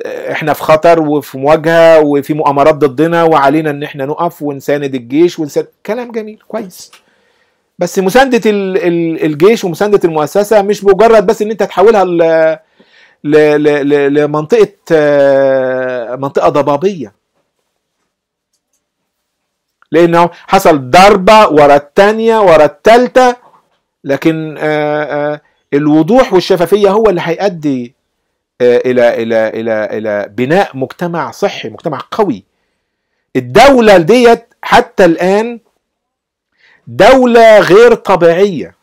آه، احنا في خطر وفي مواجهه وفي مؤامرات ضدنا وعلينا ان احنا نقف ونساند الجيش ونساند كلام جميل كويس بس مسانده الجيش ومسانده المؤسسه مش مجرد بس ان انت تحولها لمنطقه آه، منطقه ضبابيه لانه حصل ضربه ورا الثانيه ورا الثالثه لكن الوضوح والشفافيه هو اللي هيؤدي آه، الى الى الى الى بناء مجتمع صحي مجتمع قوي الدوله ديت حتى الان دوله غير طبيعيه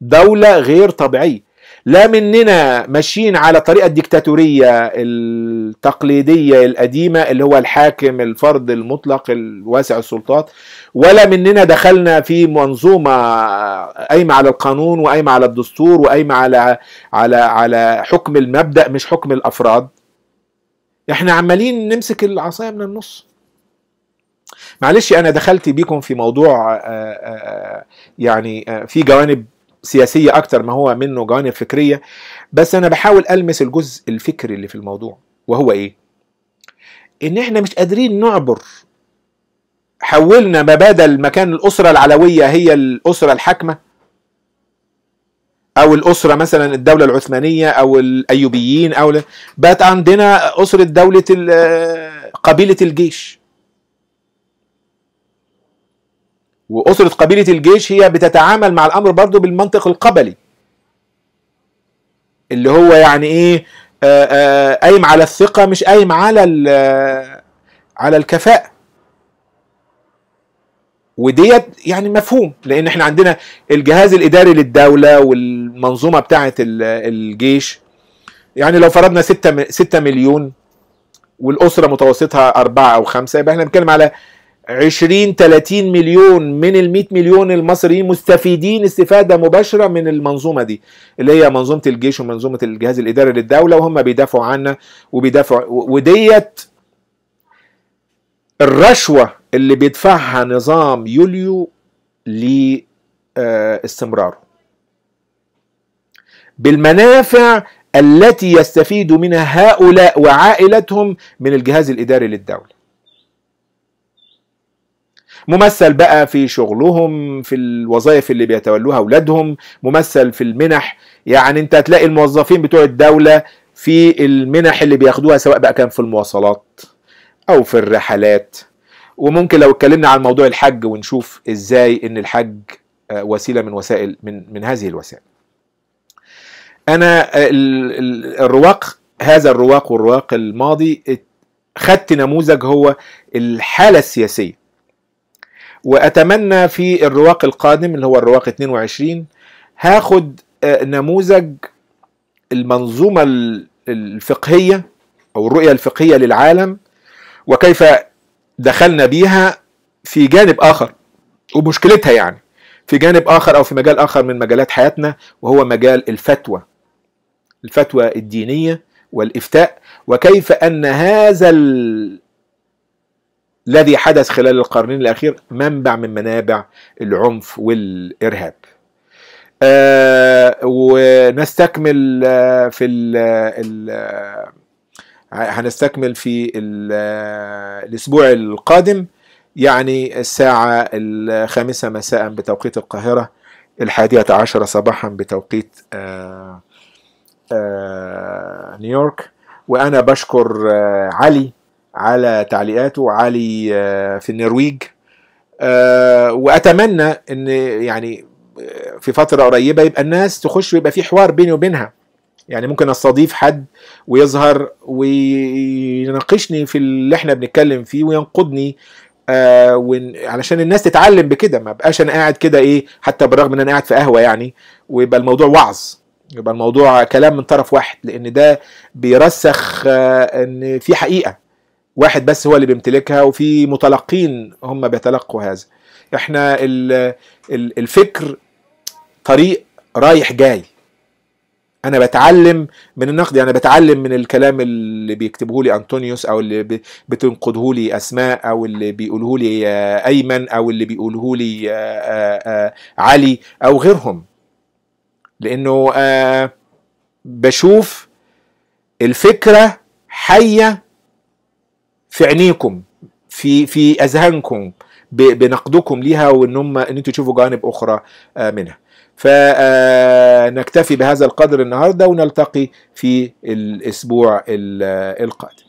دوله غير طبيعيه لا مننا ماشيين على طريقة الديكتاتورية التقليدية القديمة اللي هو الحاكم الفرد المطلق الواسع السلطات ولا مننا دخلنا في منظومه قايمه على القانون وقايمه على الدستور وقايمه على على على حكم المبدا مش حكم الافراد احنا عمالين نمسك العصايه من النص معلش انا دخلت بيكم في موضوع آه، آه، آه، يعني في جوانب سياسيه اكتر ما هو منه جوانب فكريه بس انا بحاول المس الجزء الفكري اللي في الموضوع وهو ايه ان احنا مش قادرين نعبر حولنا ما بدل ما كان الأسرة العلوية هي الأسرة الحاكمة أو الأسرة مثلا الدولة العثمانية أو الأيوبيين أو بقت عندنا أسرة دولة قبيلة الجيش وأسرة قبيلة الجيش هي بتتعامل مع الأمر برضو بالمنطق القبلي اللي هو يعني إيه آه، آه، قايم على الثقة مش قايم على آه، على الكفاءة وديت يعني مفهوم لان احنا عندنا الجهاز الاداري للدوله والمنظومه بتاعه الجيش يعني لو فرضنا 6 6 مليون والاسره متوسطها أربعة او خمسة يبقى احنا بنتكلم على 20 30 مليون من ال 100 مليون المصريين مستفيدين استفاده مباشره من المنظومه دي اللي هي منظومه الجيش ومنظومه الجهاز الاداري للدوله وهم بيدافعوا عنا وبيدافعوا وديت الرشوة اللي بيدفعها نظام يوليو لاستمراره بالمنافع التي يستفيد منها هؤلاء وعائلتهم من الجهاز الإداري للدولة ممثل بقى في شغلهم في الوظائف اللي بيتولوها أولادهم ممثل في المنح يعني انت هتلاقي الموظفين بتوع الدولة في المنح اللي بياخدوها سواء بقى كان في المواصلات او في الرحلات وممكن لو اتكلمنا عن موضوع الحج ونشوف ازاي ان الحج آه، وسيله من وسائل من من هذه الوسائل انا آه، الرواق هذا الرواق والرواق الماضي خدت نموذج هو الحاله السياسيه واتمنى في الرواق القادم اللي هو الرواق 22 هاخد آه، نموذج المنظومه الفقهيه او الرؤيه الفقهيه للعالم وكيف دخلنا بيها في جانب آخر ومشكلتها يعني في جانب آخر أو في مجال آخر من مجالات حياتنا وهو مجال الفتوى الفتوى الدينية والإفتاء وكيف أن هذا ال... الذي حدث خلال القرنين الأخير منبع من منابع العنف والإرهاب آه ونستكمل آه، في ال ال هنستكمل في آه، الأسبوع القادم يعني الساعة الخامسة مساء بتوقيت القاهرة الحادية عشرة صباحا بتوقيت آه، آه، نيويورك وأنا بشكر علي على تعليقاته علي في النرويج وأتمنى إن يعني في فترة قريبة يبقى الناس تخش ويبقى في حوار بيني وبينها يعني ممكن أستضيف حد ويظهر ويناقشني في اللي احنا بنتكلم فيه وينقدني آه علشان الناس تتعلم بكده ما بقاش انا قاعد كده ايه حتى بالرغم ان انا قاعد في قهوه يعني ويبقى الموضوع وعظ يبقى الموضوع كلام من طرف واحد لان ده بيرسخ آه ان في حقيقه واحد بس هو اللي بيمتلكها وفي متلقين هم بيتلقوا هذا احنا الفكر طريق رايح جاي انا بتعلم من النقد انا يعني بتعلم من الكلام اللي بيكتبه لي انطونيوس او اللي بتنقده لي اسماء او اللي بيقوله لي آه، ايمن او اللي بيقوله لي آه، آه، علي او غيرهم لانه بشوف الفكره حيه في عينيكم في في اذهانكم بنقدكم ليها وان هم ان انتوا تشوفوا جوانب اخرى منها فنكتفي بهذا القدر النهارده ونلتقي في الاسبوع القادم